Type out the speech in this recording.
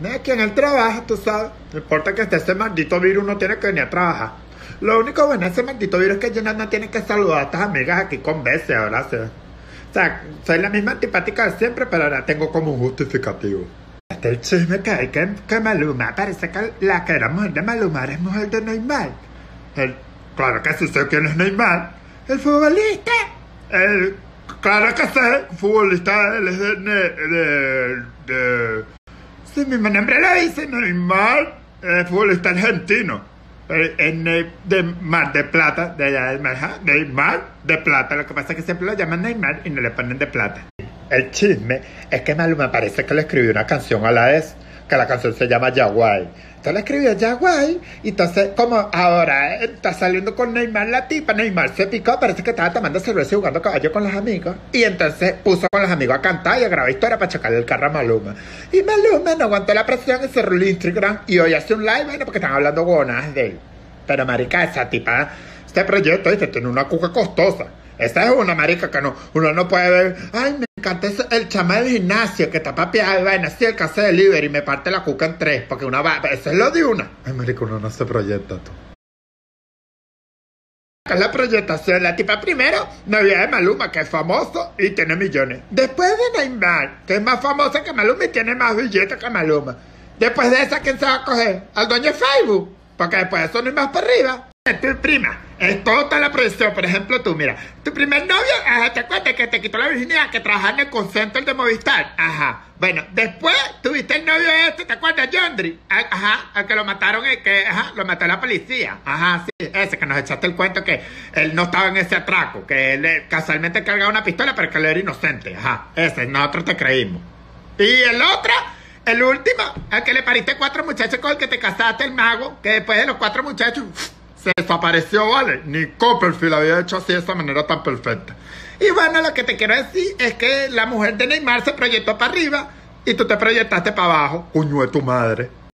No es que en el trabajo, tú sabes. No importa que esté ese maldito virus, no tiene que venir a trabajar. Lo único bueno ese maldito virus es que yo no tiene que saludar a estas amigas aquí con besos, abrazos. O sea, soy la misma antipática de siempre, pero ahora tengo como un justificativo. Hasta este el chisme que hay que, Maluma, parece que la que era mujer de Maluma es mujer de Neymar. El, claro que sí sé quién es Neymar. El futbolista. El, claro que sé, futbolista, es de Sí, mi nombre lo dice Neymar, el futbolista argentino, en eh, de Mar de Plata, de allá de mar, de Plata. Lo que pasa es que siempre lo llaman Neymar y no le ponen de plata. El chisme es que me parece que le escribió una canción a la es que la canción se llama Yaguay. Entonces la escribió Yaguay, y entonces como ahora eh, está saliendo con Neymar la tipa, Neymar se picó, parece que estaba tomando cerveza y jugando caballo con los amigos. Y entonces puso con los amigos a cantar y a grabar historia para chocarle el carro a Maluma. Y Maluma no aguantó la presión y cerró el Instagram y hoy hace un live, bueno, porque están hablando gonas de él. Pero marica, esa tipa, este proyecto, dice, tiene una cuca costosa. Esa es una marica que no, uno no puede ver, ay, me encanta el chama del gimnasio que está papiado y vaina, así el caso de delivery y me parte la cuca en tres, porque una va, eso es lo de una. Ay, marico, no se proyecta tú. es la proyectación, la tipa primero, novia de Maluma, que es famoso y tiene millones. Después de Neymar, que es más famosa que Maluma y tiene más billetes que Maluma. Después de esa, ¿quién se va a coger? Al dueño de Facebook, porque después de eso no hay más para arriba tu prima es toda la producción. Por ejemplo, tú, mira, tu primer novio, ajá, te acuerdas que te quitó la virginidad, que trabajaba en el concentro de Movistar. Ajá. Bueno, después tuviste el novio este, ¿te acuerdas, Yondri? Ajá, al que lo mataron, el que, ajá, lo mató la policía. Ajá, sí, ese que nos echaste el cuento que él no estaba en ese atraco, que él eh, casualmente cargaba una pistola, pero que él era inocente. Ajá, ese, nosotros te creímos. Y el otro. El último, al que le pariste cuatro muchachos con el que te casaste, el mago, que después de los cuatro muchachos apareció, ¿vale? Ni Copperfield había hecho así de esa manera tan perfecta. Y bueno, lo que te quiero decir es que la mujer de Neymar se proyectó para arriba y tú te proyectaste para abajo, cuño de tu madre.